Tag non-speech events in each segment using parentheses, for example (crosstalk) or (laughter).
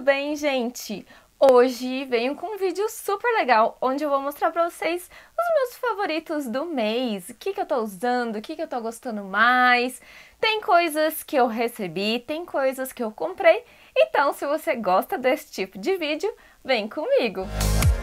tudo bem, gente? Hoje venho com um vídeo super legal, onde eu vou mostrar pra vocês os meus favoritos do mês, o que, que eu tô usando, o que, que eu tô gostando mais. Tem coisas que eu recebi, tem coisas que eu comprei, então se você gosta desse tipo de vídeo, vem comigo! Música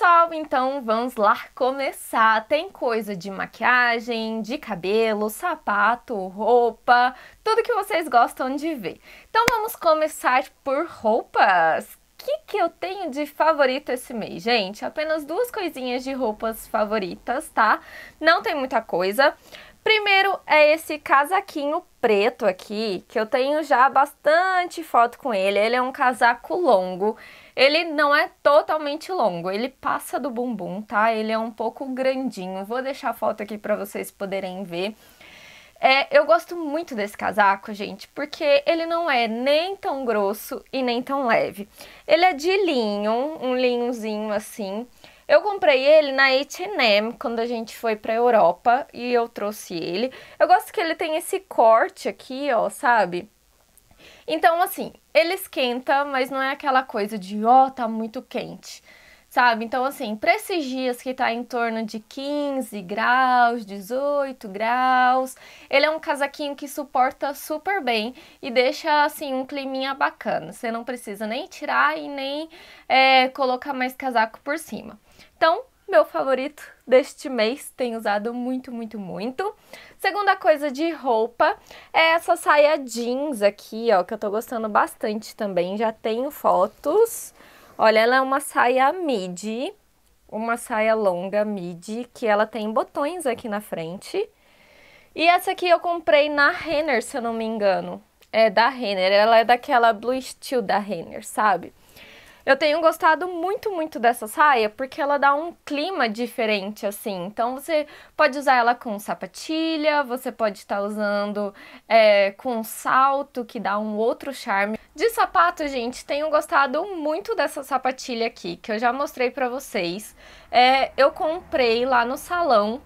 pessoal, então vamos lá começar. Tem coisa de maquiagem, de cabelo, sapato, roupa, tudo que vocês gostam de ver. Então vamos começar por roupas. O que, que eu tenho de favorito esse mês, gente? Apenas duas coisinhas de roupas favoritas, tá? Não tem muita coisa. Primeiro é esse casaquinho preto aqui, que eu tenho já bastante foto com ele. Ele é um casaco longo. Ele não é totalmente longo, ele passa do bumbum, tá? Ele é um pouco grandinho. Vou deixar a foto aqui para vocês poderem ver. É, eu gosto muito desse casaco, gente, porque ele não é nem tão grosso e nem tão leve. Ele é de linho, um linhozinho assim. Eu comprei ele na H&M quando a gente foi pra Europa e eu trouxe ele. Eu gosto que ele tem esse corte aqui, ó, sabe? Então, assim, ele esquenta, mas não é aquela coisa de, ó, oh, tá muito quente, sabe? Então, assim, para esses dias que tá em torno de 15 graus, 18 graus, ele é um casaquinho que suporta super bem e deixa, assim, um climinha bacana. Você não precisa nem tirar e nem é, colocar mais casaco por cima. Então, meu favorito deste mês, tenho usado muito, muito, muito. Segunda coisa de roupa é essa saia jeans aqui, ó, que eu tô gostando bastante também. Já tenho fotos. Olha, ela é uma saia midi, uma saia longa midi, que ela tem botões aqui na frente. E essa aqui eu comprei na Renner, se eu não me engano. É da Renner, ela é daquela Blue Steel da Renner, sabe? Eu tenho gostado muito, muito dessa saia, porque ela dá um clima diferente, assim. Então, você pode usar ela com sapatilha, você pode estar tá usando é, com salto, que dá um outro charme. De sapato, gente, tenho gostado muito dessa sapatilha aqui, que eu já mostrei pra vocês. É, eu comprei lá no salão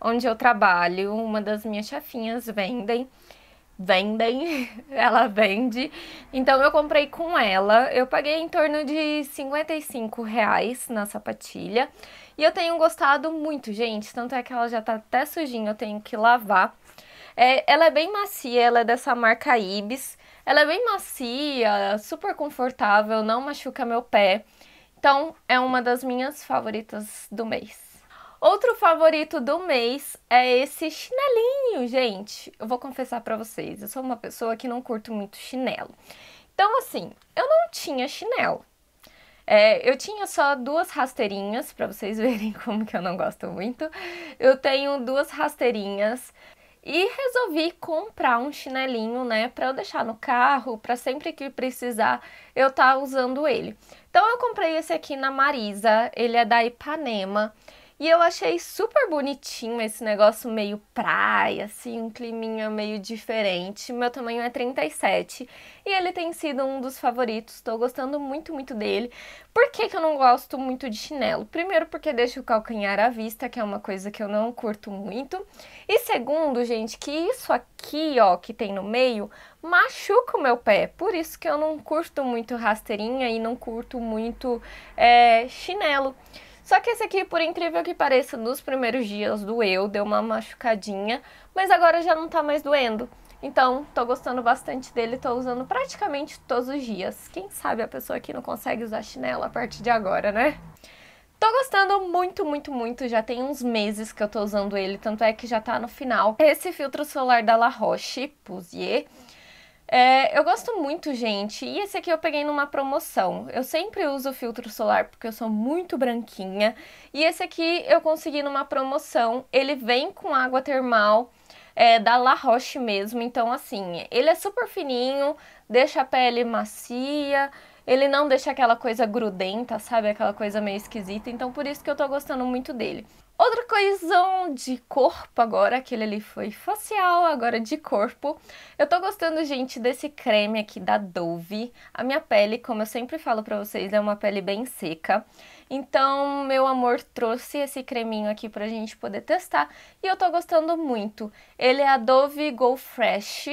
onde eu trabalho, uma das minhas chefinhas vendem vendem, (laughs) ela vende. Então eu comprei com ela, eu paguei em torno de 55 reais na sapatilha. E eu tenho gostado muito, gente, tanto é que ela já tá até sujinha, eu tenho que lavar. É, ela é bem macia, ela é dessa marca Ibis. Ela é bem macia, super confortável, não machuca meu pé. Então, é uma das minhas favoritas do mês. Outro favorito do mês é esse chinelinho, gente. Eu vou confessar para vocês, eu sou uma pessoa que não curto muito chinelo. Então, assim, eu não tinha chinelo. É, eu tinha só duas rasteirinhas, para vocês (laughs) verem como que eu não gosto muito. Eu tenho duas rasteirinhas e resolvi comprar um chinelinho, né, para eu deixar no carro, para sempre que precisar eu estar tá usando ele. Então eu comprei esse aqui na Marisa, ele é da Ipanema. E eu achei super bonitinho esse negócio meio praia, assim, um climinha meio diferente. Meu tamanho é 37 e ele tem sido um dos favoritos. Estou gostando muito, muito dele. Por que, que eu não gosto muito de chinelo? Primeiro, porque deixa o calcanhar à vista, que é uma coisa que eu não curto muito. E segundo, gente, que isso aqui, ó, que tem no meio, machuca o meu pé. Por isso que eu não curto muito rasteirinha e não curto muito é, chinelo. Só que esse aqui, por incrível que pareça, nos primeiros dias doeu, deu uma machucadinha, mas agora já não tá mais doendo. Então, tô gostando bastante dele, tô usando praticamente todos os dias. Quem sabe a pessoa que não consegue usar chinelo a partir de agora, né? Tô gostando muito, muito, muito. Já tem uns meses que eu tô usando ele, tanto é que já tá no final. Esse filtro solar da La Roche-Posay é, eu gosto muito, gente. E esse aqui eu peguei numa promoção. Eu sempre uso filtro solar porque eu sou muito branquinha. E esse aqui eu consegui numa promoção. Ele vem com água termal é, da La Roche mesmo. Então, assim, ele é super fininho, deixa a pele macia. Ele não deixa aquela coisa grudenta, sabe? Aquela coisa meio esquisita. Então, por isso que eu tô gostando muito dele. Outra coisão de corpo agora, aquele ali foi facial, agora de corpo. Eu tô gostando, gente, desse creme aqui da Dove. A minha pele, como eu sempre falo pra vocês, é uma pele bem seca. Então, meu amor trouxe esse creminho aqui pra gente poder testar e eu tô gostando muito. Ele é a Dove Go Fresh.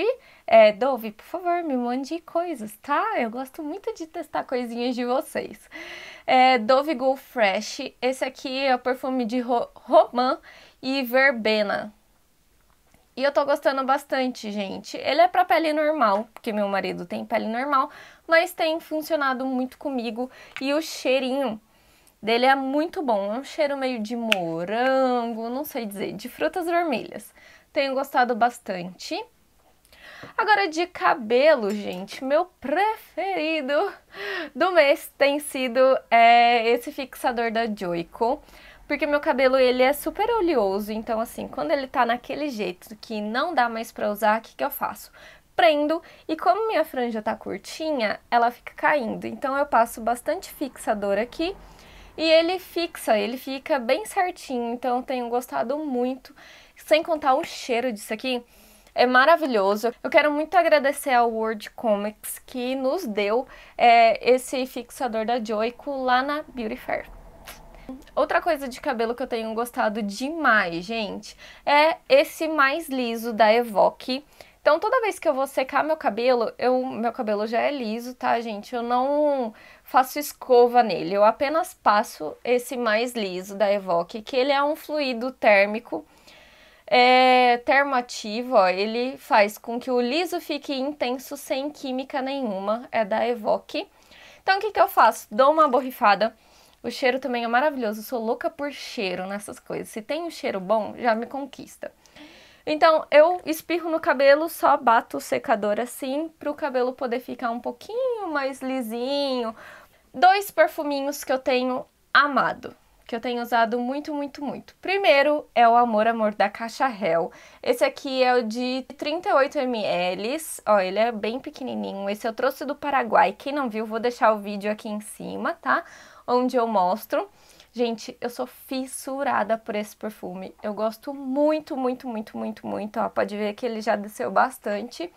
É, Dove, por favor, me mande coisas, tá? Eu gosto muito de testar coisinhas de vocês é Dove Go Fresh. Esse aqui é o perfume de ro Roman e Verbena. E eu tô gostando bastante, gente. Ele é pra pele normal, porque meu marido tem pele normal, mas tem funcionado muito comigo. E o cheirinho dele é muito bom. É um cheiro meio de morango, não sei dizer, de frutas vermelhas. Tenho gostado bastante. Agora de cabelo, gente, meu preferido do mês tem sido é, esse fixador da Joico. Porque meu cabelo ele é super oleoso, então assim, quando ele tá naquele jeito que não dá mais pra usar, o que, que eu faço? prendo e como minha franja tá curtinha, ela fica caindo. Então eu passo bastante fixador aqui e ele fixa, ele fica bem certinho. Então tenho gostado muito, sem contar o cheiro disso aqui é maravilhoso. Eu quero muito agradecer ao World Comics que nos deu é, esse fixador da Joico lá na Beauty Fair. Outra coisa de cabelo que eu tenho gostado demais, gente, é esse mais liso da Evoque. Então, toda vez que eu vou secar meu cabelo, eu, meu cabelo já é liso, tá, gente? Eu não faço escova nele, eu apenas passo esse mais liso da Evoque, que ele é um fluido térmico é, termoativa, ele faz com que o liso fique intenso sem química nenhuma, é da Evoque. Então, o que, que eu faço? Dou uma borrifada. O cheiro também é maravilhoso, eu sou louca por cheiro nessas coisas. Se tem um cheiro bom, já me conquista. Então, eu espirro no cabelo, só bato o secador assim, para o cabelo poder ficar um pouquinho mais lisinho. Dois perfuminhos que eu tenho amado que eu tenho usado muito, muito, muito. Primeiro é o Amor Amor da Caixa Hell. Esse aqui é o de 38 ml. Ó, ele é bem pequenininho. Esse eu trouxe do Paraguai. Quem não viu, vou deixar o vídeo aqui em cima, tá? Onde eu mostro. Gente, eu sou fissurada por esse perfume. Eu gosto muito, muito, muito, muito, muito. Ó, pode ver que ele já desceu bastante.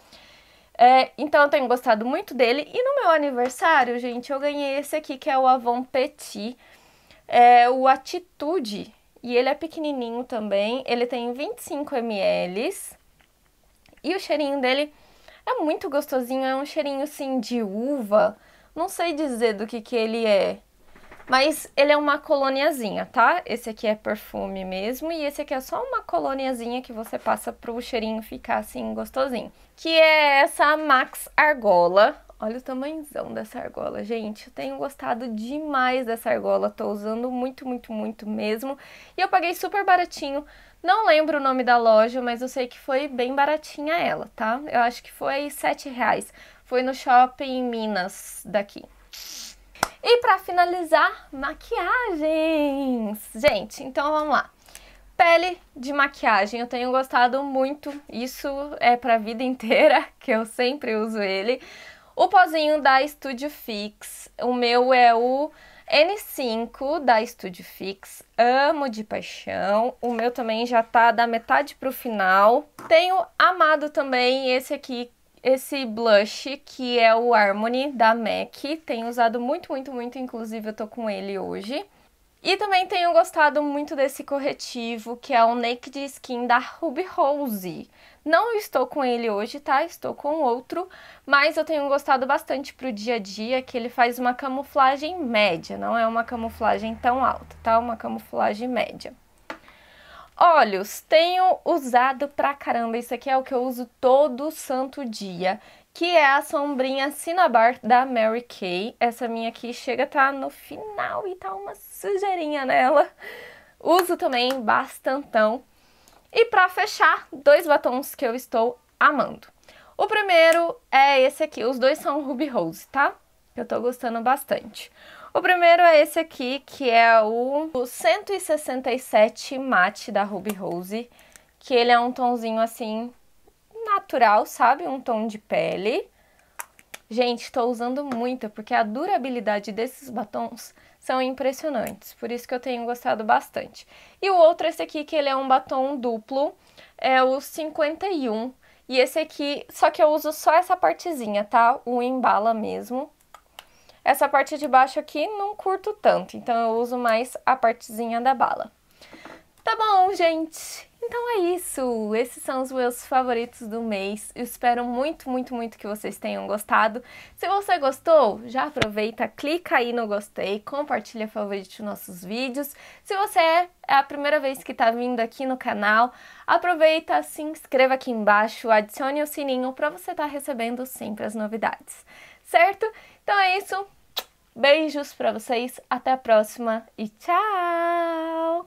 É, então eu tenho gostado muito dele. E no meu aniversário, gente, eu ganhei esse aqui que é o Avon Petit é o Atitude. E ele é pequenininho também, ele tem 25 ml. E o cheirinho dele é muito gostosinho, é um cheirinho assim de uva. Não sei dizer do que que ele é. Mas ele é uma coloniazinha, tá? Esse aqui é perfume mesmo e esse aqui é só uma coloniazinha que você passa pro cheirinho ficar assim gostosinho. Que é essa Max Argola, Olha o tamanhozão dessa argola, gente. Eu tenho gostado demais dessa argola. Tô usando muito, muito, muito mesmo. E eu paguei super baratinho. Não lembro o nome da loja, mas eu sei que foi bem baratinha ela, tá? Eu acho que foi 7 reais. Foi no shopping Minas daqui. E para finalizar, maquiagens. Gente, então vamos lá. Pele de maquiagem, eu tenho gostado muito, isso é para a vida inteira (laughs) que eu sempre uso ele. O pozinho da Studio Fix, o meu é o N5 da Studio Fix, amo de paixão. O meu também já tá da metade pro final. Tenho amado também esse aqui, esse blush, que é o Harmony da MAC. Tenho usado muito, muito, muito, inclusive eu tô com ele hoje. E também tenho gostado muito desse corretivo, que é o Naked Skin da Ruby Rose. Não estou com ele hoje, tá? Estou com outro, mas eu tenho gostado bastante pro dia a dia que ele faz uma camuflagem média, não é uma camuflagem tão alta, tá? Uma camuflagem média. Olhos, tenho usado pra caramba, isso aqui é o que eu uso todo santo dia, que é a sombrinha Cinnabar da Mary Kay. Essa minha aqui chega tá no final e tá uma sujeirinha nela. Uso também bastantão. E para fechar, dois batons que eu estou amando. O primeiro é esse aqui, os dois são Ruby Rose, tá? eu tô gostando bastante. O primeiro é esse aqui, que é o 167 Matte da Ruby Rose, que ele é um tonzinho assim natural, sabe? Um tom de pele. Gente, tô usando muito, porque a durabilidade desses batons são impressionantes, por isso que eu tenho gostado bastante. E o outro, esse aqui, que ele é um batom duplo, é o 51, e esse aqui, só que eu uso só essa partezinha, tá? O embala mesmo. Essa parte de baixo aqui não curto tanto, então eu uso mais a partezinha da bala. Tá bom, gente. Então é isso. Esses são os meus favoritos do mês. Eu espero muito, muito, muito que vocês tenham gostado. Se você gostou, já aproveita, clica aí no gostei, compartilha, favorito nossos vídeos. Se você é, é a primeira vez que está vindo aqui no canal, aproveita, se inscreva aqui embaixo, adicione o sininho para você estar tá recebendo sempre as novidades. Certo? Então é isso. Beijos para vocês, até a próxima e tchau!